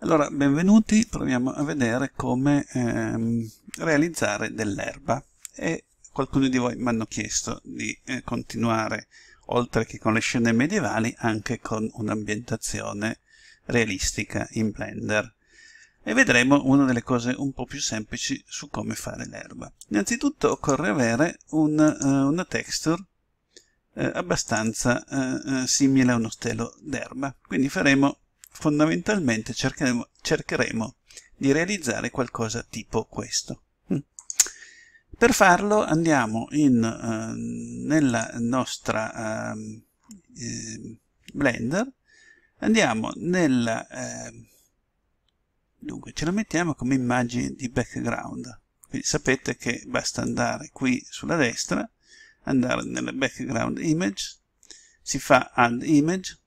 Allora, benvenuti, proviamo a vedere come ehm, realizzare dell'erba e qualcuno di voi mi hanno chiesto di eh, continuare oltre che con le scene medievali anche con un'ambientazione realistica in Blender e vedremo una delle cose un po' più semplici su come fare l'erba. Innanzitutto occorre avere un, uh, una texture eh, abbastanza eh, eh, simile a uno stelo d'erba. Quindi faremo fondamentalmente cercheremo, cercheremo di realizzare qualcosa tipo questo. Mm. Per farlo andiamo in, eh, nella nostra eh, Blender, andiamo nella... Eh, dunque, ce la mettiamo come immagine di background. Quindi sapete che basta andare qui sulla destra, andare nella background image, si fa add image,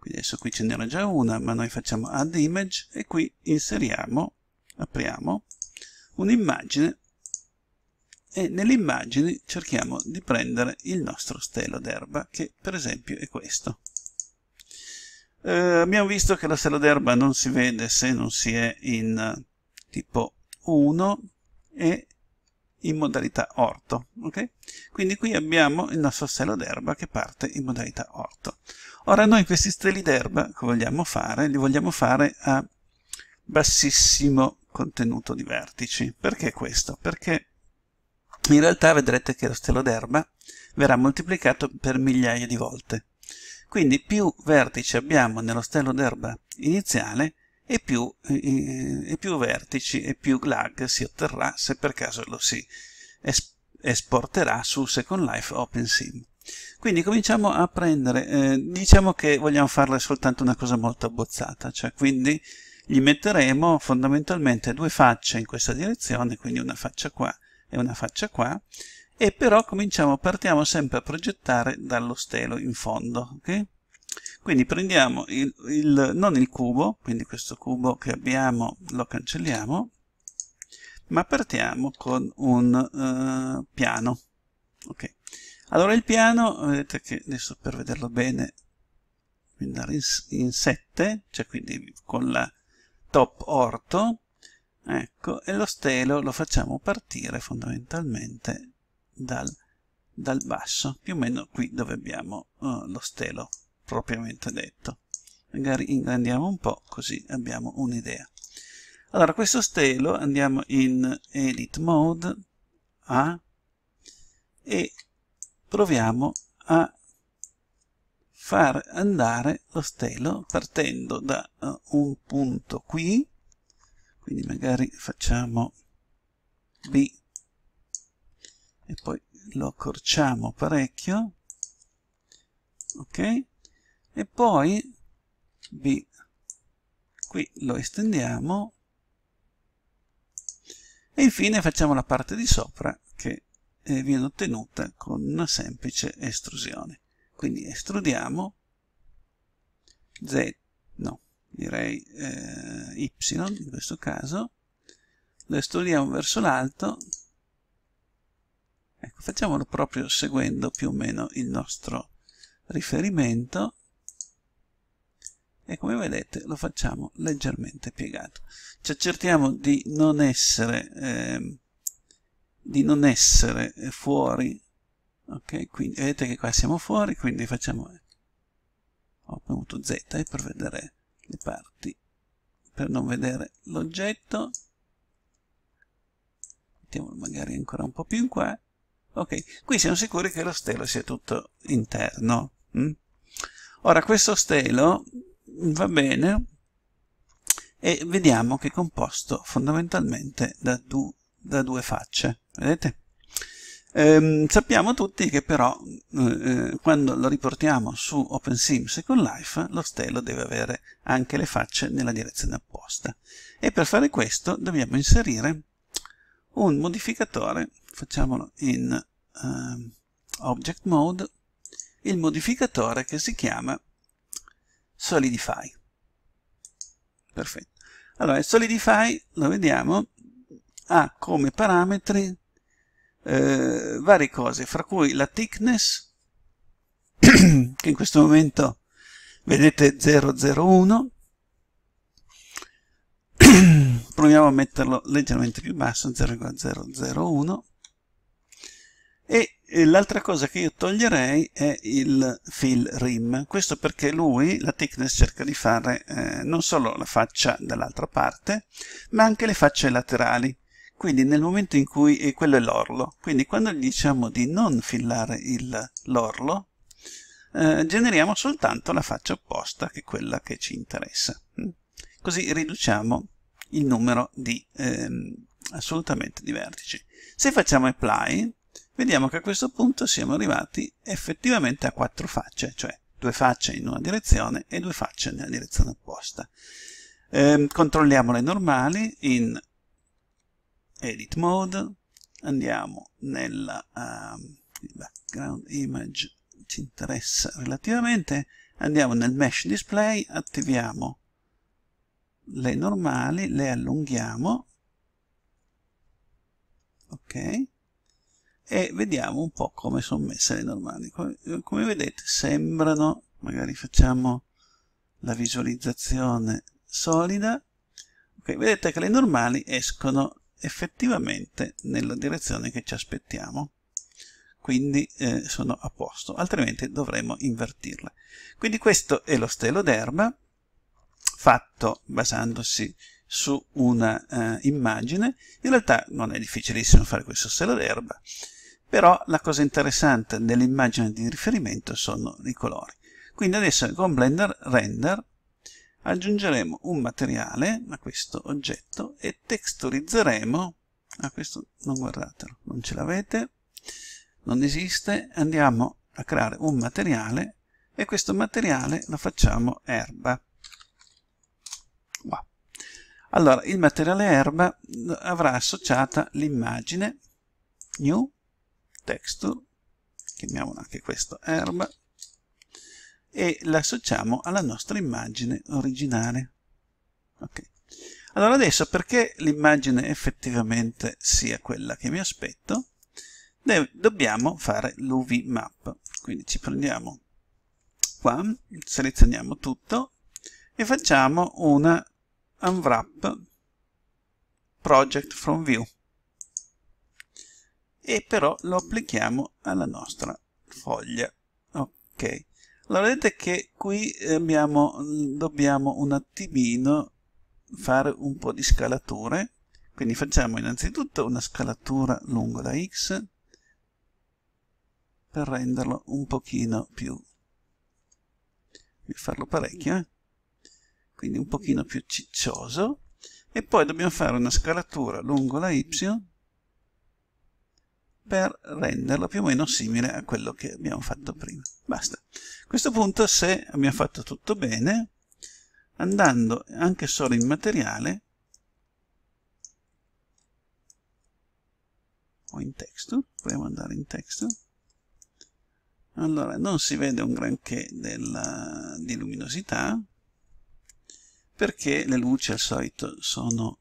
quindi adesso qui ce n'era già una ma noi facciamo add image e qui inseriamo apriamo un'immagine e nell'immagine cerchiamo di prendere il nostro stelo d'erba che per esempio è questo eh, abbiamo visto che la stelo d'erba non si vede se non si è in eh, tipo 1 e in modalità orto ok? quindi qui abbiamo il nostro stelo d'erba che parte in modalità orto Ora noi questi steli d'erba che vogliamo fare, li vogliamo fare a bassissimo contenuto di vertici. Perché questo? Perché in realtà vedrete che lo stelo d'erba verrà moltiplicato per migliaia di volte. Quindi più vertici abbiamo nello stelo d'erba iniziale e più, eh, eh, e più, vertici e più lag si otterrà se per caso lo si esporterà su Second Life OpenSim. Quindi cominciamo a prendere, eh, diciamo che vogliamo farle soltanto una cosa molto abbozzata, cioè quindi gli metteremo fondamentalmente due facce in questa direzione, quindi una faccia qua e una faccia qua, e però cominciamo, partiamo sempre a progettare dallo stelo in fondo, ok? Quindi prendiamo il, il, non il cubo, quindi questo cubo che abbiamo lo cancelliamo, ma partiamo con un eh, piano, ok? Allora il piano, vedete che adesso per vederlo bene, quindi andare in 7, cioè quindi con la top orto, ecco, e lo stelo lo facciamo partire fondamentalmente dal, dal basso, più o meno qui dove abbiamo uh, lo stelo propriamente detto. Magari ingrandiamo un po', così abbiamo un'idea. Allora, questo stelo andiamo in Edit Mode, A, e proviamo a far andare lo stelo partendo da eh, un punto qui quindi magari facciamo B e poi lo accorciamo parecchio ok e poi B qui lo estendiamo e infine facciamo la parte di sopra eh, viene ottenuta con una semplice estrusione. Quindi estrudiamo z, no, direi eh, y in questo caso, lo estrudiamo verso l'alto, ecco, facciamolo proprio seguendo più o meno il nostro riferimento, e come vedete lo facciamo leggermente piegato. Ci accertiamo di non essere... Eh, di non essere fuori ok quindi vedete che qua siamo fuori quindi facciamo ho premuto Z per vedere le parti per non vedere l'oggetto mettiamolo magari ancora un po' più in qua ok qui siamo sicuri che lo stelo sia tutto interno hm? ora questo stelo va bene e vediamo che è composto fondamentalmente da, du da due facce vedete? Ehm, sappiamo tutti che però eh, eh, quando lo riportiamo su OpenSim Second Life lo stelo deve avere anche le facce nella direzione opposta e per fare questo dobbiamo inserire un modificatore facciamolo in eh, Object Mode il modificatore che si chiama Solidify perfetto allora il Solidify lo vediamo ha come parametri eh, varie cose, fra cui la thickness, che in questo momento vedete 001, proviamo a metterlo leggermente più basso, 0,001, e, l'altra cosa che io toglierei è il fill rim, questo perché lui, la thickness, cerca di fare eh, non solo la faccia dall'altra parte, ma anche le facce laterali quindi nel momento in cui eh, quello è l'orlo quindi quando gli diciamo di non fillare il, l'orlo eh, generiamo soltanto la faccia opposta che è quella che ci interessa mm. così riduciamo il numero di ehm, assolutamente di vertici se facciamo apply vediamo che a questo punto siamo arrivati effettivamente a quattro facce cioè due facce in una direzione e due facce nella direzione opposta eh, controlliamo le normali in edit mode andiamo nella um, background image ci interessa relativamente andiamo nel mesh display attiviamo le normali le allunghiamo ok e vediamo un po' come sono messe le normali come, come vedete sembrano magari facciamo la visualizzazione solida ok vedete che le normali escono effettivamente nella direzione che ci aspettiamo quindi eh, sono a posto altrimenti dovremmo invertirle quindi questo è lo stelo d'erba fatto basandosi su una eh, immagine in realtà non è difficilissimo fare questo stelo d'erba però la cosa interessante dell'immagine di riferimento sono i colori quindi adesso con Blender Render aggiungeremo un materiale a questo oggetto e texturizzeremo a ah, questo non guardatelo, non ce l'avete non esiste andiamo a creare un materiale e questo materiale lo facciamo erba allora il materiale erba avrà associata l'immagine new texture chiamiamola anche questo erba e l'associamo alla nostra immagine originale. Okay. Allora adesso perché l'immagine effettivamente sia quella che mi aspetto, dobbiamo fare l'UV map. Quindi ci prendiamo qua, selezioniamo tutto e facciamo una unwrap project from view e però lo applichiamo alla nostra foglia ok allora vedete che qui eh, abbiamo, dobbiamo un attimino fare un po' di scalature quindi facciamo innanzitutto una scalatura lungo la x per renderlo un pochino più farlo parecchio eh? quindi un pochino più ciccioso e poi dobbiamo fare una scalatura lungo la y per renderlo più o meno simile a quello che abbiamo fatto prima. Basta. A questo punto, se abbiamo fatto tutto bene, andando anche solo in materiale, o in texture, proviamo ad andare in texture, allora non si vede un granché della, di luminosità, perché le luci al solito sono,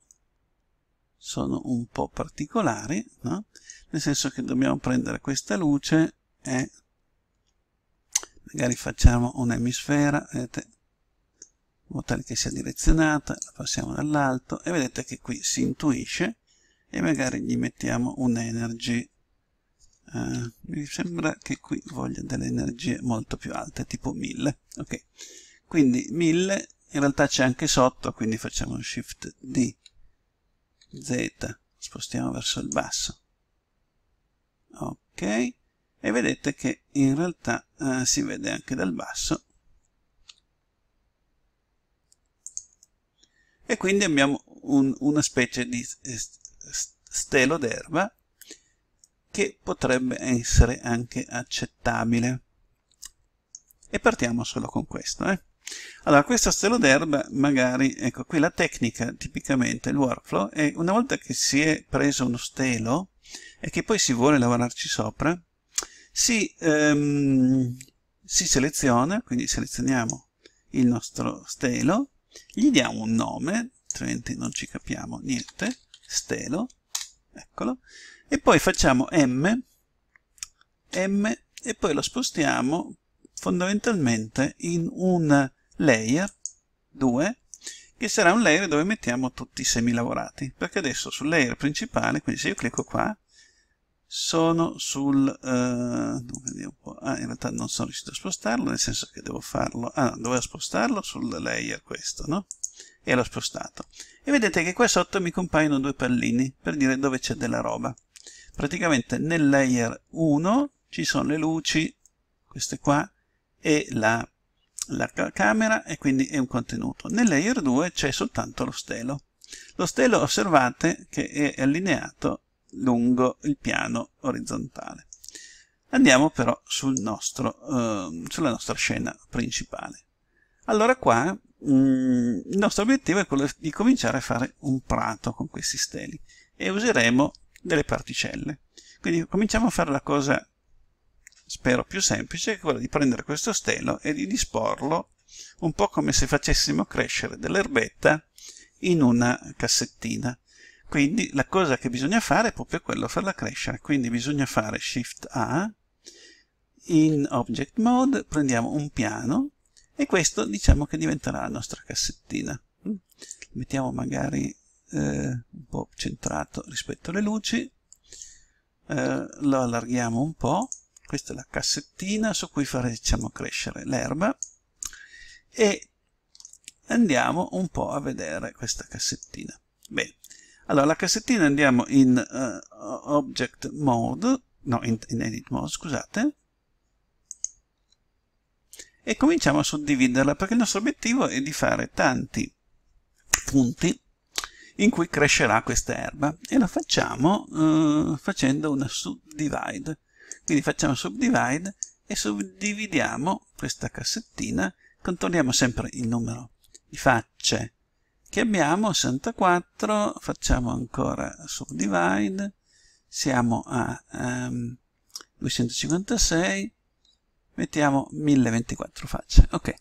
sono un po' particolari, no? nel senso che dobbiamo prendere questa luce e magari facciamo un'emisfera, vedete, in modo tale che sia direzionata, la passiamo dall'alto e vedete che qui si intuisce e magari gli mettiamo un'energy, eh, mi sembra che qui voglia delle energie molto più alte, tipo 1000, ok? Quindi 1000 in realtà c'è anche sotto, quindi facciamo un Shift D, Z, spostiamo verso il basso, ok e vedete che in realtà eh, si vede anche dal basso e quindi abbiamo un, una specie di eh, stelo d'erba che potrebbe essere anche accettabile e partiamo solo con questo eh. allora questo stelo d'erba magari ecco qui la tecnica tipicamente il workflow è una volta che si è preso uno stelo e che poi si vuole lavorarci sopra, si, ehm, si seleziona, quindi selezioniamo il nostro stelo, gli diamo un nome, altrimenti non ci capiamo niente, stelo, eccolo, e poi facciamo M, M e poi lo spostiamo fondamentalmente in un layer 2 che sarà un layer dove mettiamo tutti i semi lavorati perché adesso sul layer principale quindi se io clicco qua sono sul uh, ah, in realtà non sono riuscito a spostarlo nel senso che devo farlo ah no, dovevo spostarlo sul layer questo no? e l'ho spostato e vedete che qua sotto mi compaiono due pallini per dire dove c'è della roba praticamente nel layer 1 ci sono le luci queste qua e la la camera e quindi è un contenuto. Nel layer 2 c'è soltanto lo stelo. Lo stelo osservate che è allineato lungo il piano orizzontale. Andiamo però sul nostro, eh, sulla nostra scena principale. Allora qua mh, mm, il nostro obiettivo è quello di cominciare a fare un prato con questi steli e useremo delle particelle. Quindi cominciamo a fare la cosa spero più semplice, è quella di prendere questo stelo e di disporlo un po' come se facessimo crescere dell'erbetta in una cassettina. Quindi la cosa che bisogna fare è proprio quello, farla crescere. Quindi bisogna fare Shift A, in Object Mode prendiamo un piano e questo diciamo che diventerà la nostra cassettina. Mm. Mettiamo magari eh, un po' centrato rispetto alle luci, eh, lo allarghiamo un po' questa è la cassettina su cui fare, diciamo, crescere l'erba e andiamo un po' a vedere questa cassettina. Bene, allora la cassettina andiamo in uh, Object Mode, no, in, in Edit Mode, scusate, e cominciamo a suddividerla perché il nostro obiettivo è di fare tanti punti in cui crescerà questa erba e la facciamo eh, facendo una subdivide quindi facciamo subdivide e suddividiamo questa cassettina controlliamo sempre il numero di facce che abbiamo 64 facciamo ancora subdivide siamo a um, ehm, 256 mettiamo 1024 facce ok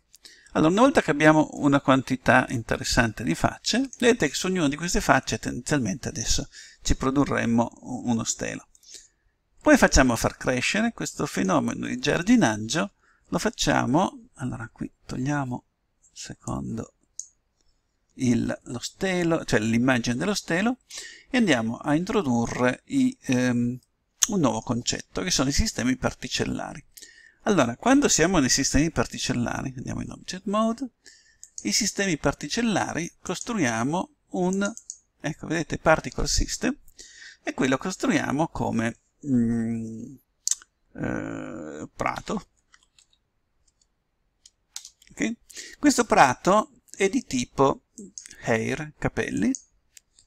allora una volta che abbiamo una quantità interessante di facce vedete che su ognuna di queste facce tendenzialmente adesso ci produrremmo uno stelo poi facciamo far crescere questo fenomeno di giardinaggio, lo facciamo, allora qui togliamo secondo il, lo stelo, cioè l'immagine dello stelo, e andiamo a introdurre i, ehm, un nuovo concetto, che sono i sistemi particellari. Allora, quando siamo nei sistemi particellari, andiamo in Object Mode, i sistemi particellari costruiamo un, ecco, vedete, Particle System, e qui lo costruiamo come mh, mm, eh, prato. Okay. Questo prato è di tipo hair, capelli.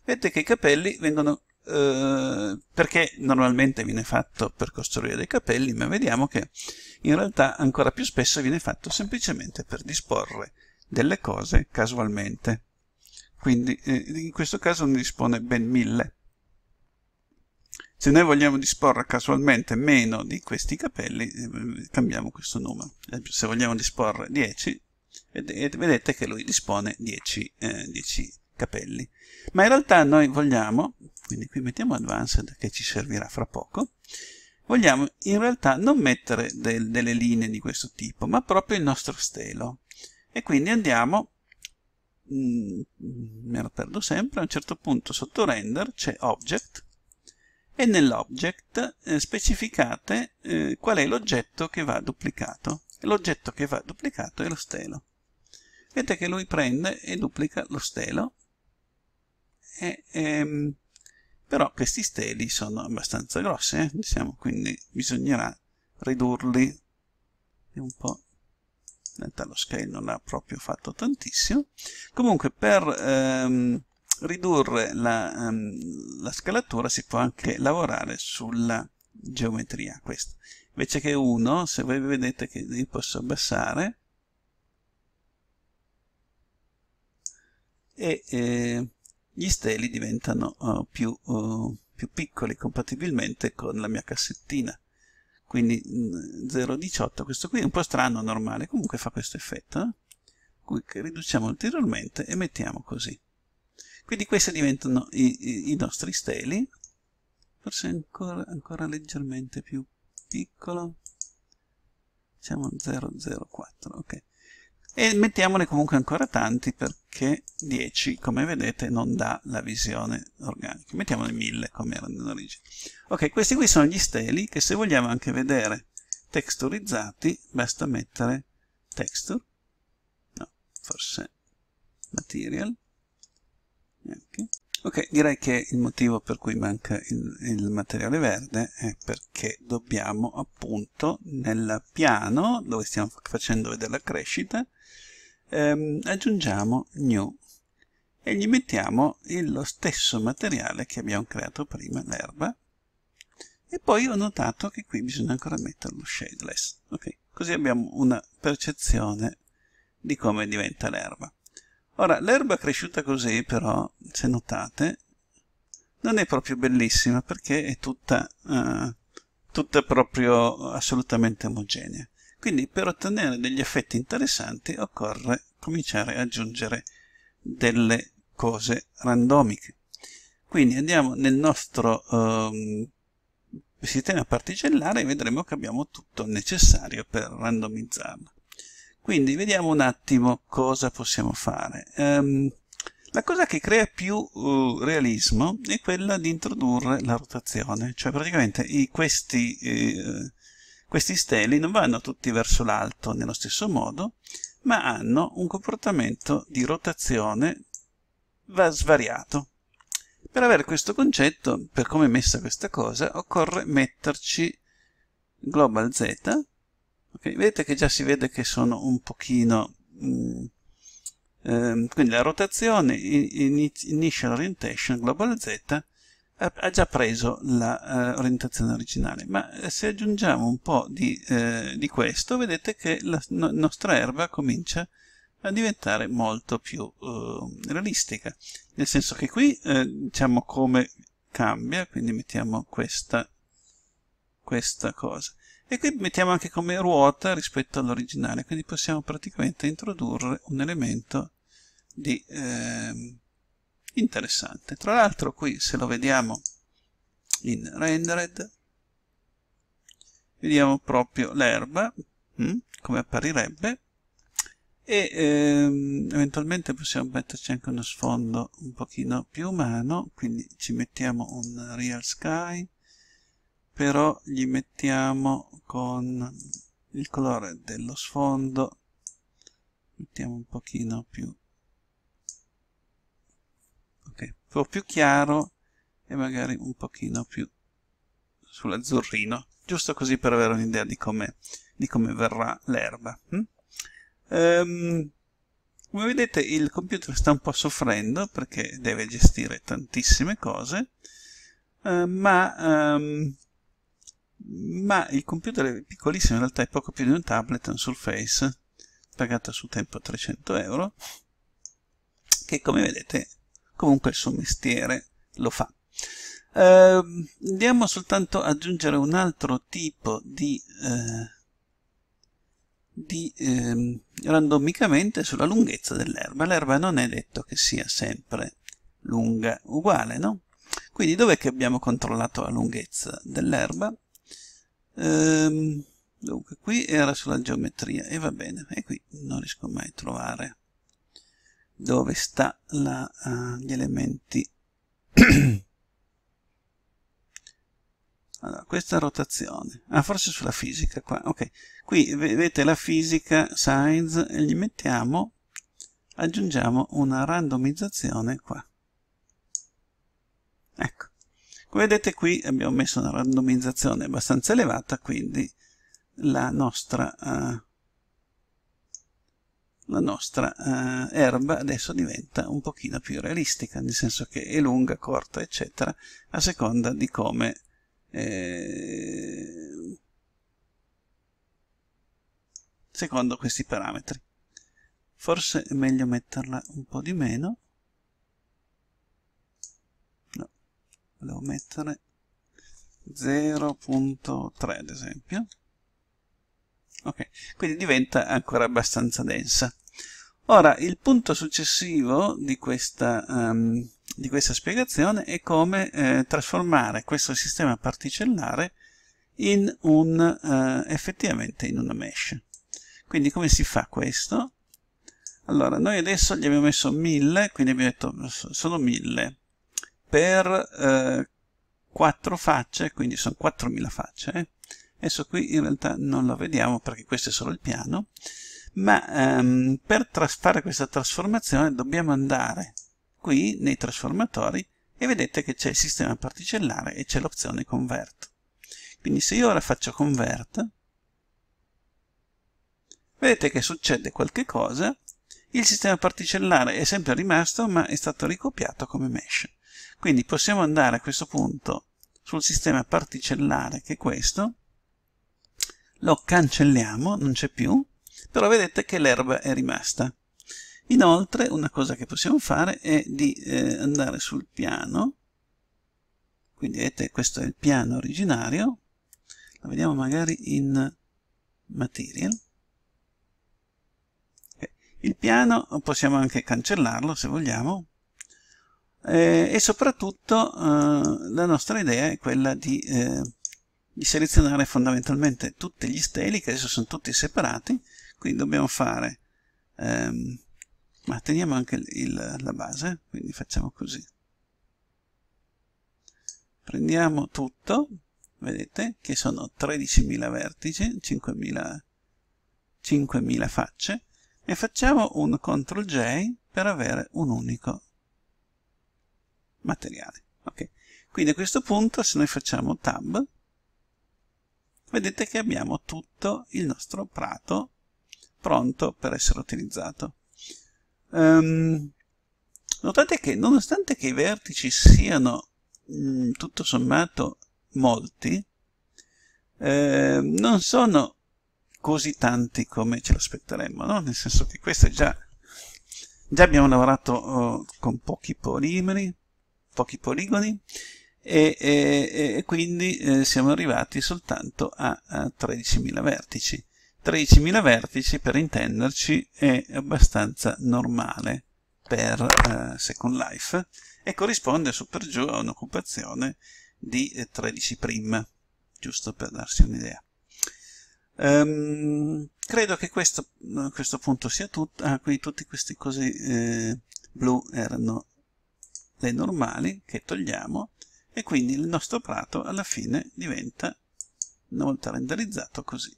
Vedete che i capelli vengono Uh, perché normalmente viene fatto per costruire dei capelli, ma vediamo che in realtà ancora più spesso viene fatto semplicemente per disporre delle cose casualmente. Quindi eh, in questo caso ne dispone ben mille. Se noi vogliamo disporre casualmente meno di questi capelli, eh, cambiamo questo numero. Se vogliamo disporre 10, vedete che lui dispone 10, eh, 10 capelli. Ma in realtà noi vogliamo, quindi qui mettiamo advanced che ci servirà fra poco, vogliamo in realtà non mettere del, delle linee di questo tipo, ma proprio il nostro stelo. E quindi andiamo mh, mm, mm, me lo perdo sempre, a un certo punto sotto render c'è object, e nell'object eh, specificate eh, qual è l'oggetto che va duplicato. L'oggetto che va duplicato è lo stelo. Vedete che lui prende e duplica lo stelo, e, ehm, però questi steli sono abbastanza grossi, eh? diciamo, quindi bisognerà ridurli un po' in realtà lo scale non ha proprio fatto tantissimo comunque per ehm, ridurre la, um, la, scalatura si può anche lavorare sulla geometria, questa. Invece che 1, se voi vedete che li posso abbassare, e eh, gli steli diventano oh, più, oh, più, piccoli compatibilmente con la mia cassettina. Quindi 0,18, questo qui è un po' strano, normale, comunque fa questo effetto. Eh? Qui riduciamo ulteriormente e mettiamo così. Quindi questi diventano i, i, i nostri steli, forse ancora, ancora leggermente più piccolo, diciamo 004, ok. E mettiamone comunque ancora tanti perché 10, come vedete, non dà la visione organica. Mettiamone 1000 come erano in origine. Ok, questi qui sono gli steli che se vogliamo anche vedere texturizzati, basta mettere texture, no, forse material, Neanche. Ok, direi che il motivo per cui manca il, il, materiale verde è perché dobbiamo appunto nel piano dove stiamo facendo vedere la crescita ehm, aggiungiamo new e gli mettiamo il, lo stesso materiale che abbiamo creato prima, l'erba e poi ho notato che qui bisogna ancora mettere lo shadeless ok, così abbiamo una percezione di come diventa l'erba Ora, l'erba cresciuta così, però, se notate, non è proprio bellissima perché è tutta, eh, tutta proprio assolutamente omogenea. Quindi per ottenere degli effetti interessanti occorre cominciare ad aggiungere delle cose randomiche. Quindi andiamo nel nostro eh, sistema particellare e vedremo che abbiamo tutto il necessario per randomizzarlo. Quindi vediamo un attimo cosa possiamo fare. Um, la cosa che crea più uh, realismo è quella di introdurre la rotazione, cioè praticamente i, questi, eh, questi steli non vanno tutti verso l'alto nello stesso modo, ma hanno un comportamento di rotazione svariato. Per avere questo concetto, per come è messa questa cosa, occorre metterci global z Okay, vedete che già si vede che sono un pochino... Mh, mm, ehm, quindi la rotazione Initial Orientation Global Z ha già preso l'orientazione eh, originale, ma eh, se aggiungiamo un po' di, eh, di questo, vedete che la no, nostra erba comincia a diventare molto più eh, realistica, nel senso che qui eh, diciamo come cambia, quindi mettiamo questa, questa cosa e qui mettiamo anche come ruota rispetto all'originale quindi possiamo praticamente introdurre un elemento di eh, interessante tra l'altro qui se lo vediamo in rendered vediamo proprio l'erba mm, come apparirebbe e ehm, eventualmente possiamo metterci anche uno sfondo un pochino più umano quindi ci mettiamo un real sky però gli mettiamo con il colore dello sfondo mettiamo un pochino più ok un po' più chiaro e magari un pochino più sull'azzurrino giusto così per avere un'idea di come di come verrà l'erba hm? um, come vedete il computer sta un po' soffrendo perché deve gestire tantissime cose, eh, ma ehm, ma il computer è piccolissimo, in realtà è poco più di un tablet, un Surface, pagata su tempo 300 euro, che come vedete comunque il suo mestiere lo fa. Eh, andiamo soltanto ad aggiungere un altro tipo di, eh, di eh, randomicamente sulla lunghezza dell'erba. L'erba non è detto che sia sempre lunga uguale, no? Quindi dov'è che abbiamo controllato la lunghezza dell'erba? ehm, dunque qui era sulla geometria e va bene e qui non riesco mai a trovare dove sta la, uh, gli elementi allora, questa rotazione ah forse sulla fisica qua ok qui vedete la fisica science e gli mettiamo aggiungiamo una randomizzazione qua ecco come vedete qui abbiamo messo una randomizzazione abbastanza elevata, quindi la nostra, uh, la nostra uh, erba adesso diventa un pochino più realistica, nel senso che è lunga, corta, eccetera, a seconda di come... Eh, secondo questi parametri. Forse è meglio metterla un po' di meno, volevo mettere 0.3 ad esempio ok quindi diventa ancora abbastanza densa ora il punto successivo di questa, um, di questa spiegazione è come eh, trasformare questo sistema particellare in un, eh, effettivamente in una mesh quindi come si fa questo? allora noi adesso gli abbiamo messo 1000 quindi abbiamo detto sono 1000 per eh, 4 facce, quindi sono 4000 facce. Eh. Adesso qui in realtà non lo vediamo perché questo è solo il piano, ma ehm, per fare questa trasformazione dobbiamo andare qui nei trasformatori e vedete che c'è il sistema particellare e c'è l'opzione convert. Quindi se io ora faccio convert, vedete che succede qualche cosa, il sistema particellare è sempre rimasto ma è stato ricopiato come mesh. Quindi possiamo andare a questo punto sul sistema particellare, che è questo, lo cancelliamo, non c'è più, però vedete che l'erba è rimasta. Inoltre una cosa che possiamo fare è di eh, andare sul piano, quindi vedete questo è il piano originario, lo vediamo magari in material, il piano possiamo anche cancellarlo se vogliamo, eh, e soprattutto eh, la nostra idea è quella di, eh, di, selezionare fondamentalmente tutti gli steli che adesso sono tutti separati quindi dobbiamo fare ehm, ma teniamo anche il, la base quindi facciamo così prendiamo tutto vedete che sono 13.000 vertici 5.000 5.000 facce e facciamo un CTRL J per avere un unico materiale. Okay. Quindi a questo punto se noi facciamo tab, vedete che abbiamo tutto il nostro prato pronto per essere utilizzato. Um, notate che nonostante che i vertici siano mh, mm, tutto sommato molti, eh, non sono così tanti come ce l'aspetteremmo, no? nel senso che questo già, già abbiamo lavorato oh, con pochi polimeri, pochi poligoni e, e, e quindi eh, siamo arrivati soltanto a, a 13.000 vertici. 13.000 vertici per intenderci è abbastanza normale per eh, Second Life e corrisponde su per giù a un'occupazione di eh, 13 prim, giusto per darsi un'idea. Um, credo che questo, a eh, questo punto sia tutto, ah, quindi tutte queste cose eh, blu erano le normali che togliamo e quindi il nostro prato alla fine diventa una volta renderizzato così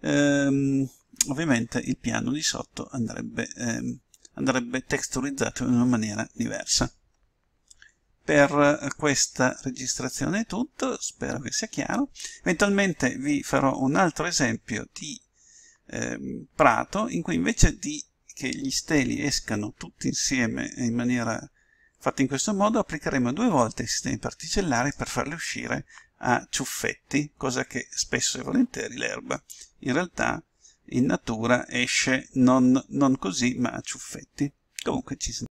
ehm, ovviamente il piano di sotto andrebbe, ehm, andrebbe texturizzato in una maniera diversa per questa registrazione è tutto, spero che sia chiaro. Eventualmente vi farò un altro esempio di eh, prato in cui invece di che gli steli escano tutti insieme in maniera Fatto in questo modo applicheremo due volte i sistemi particellari per farli uscire a ciuffetti, cosa che spesso e volentieri l'erba. In realtà in natura esce non, non così ma a ciuffetti. Comunque ci sentiamo.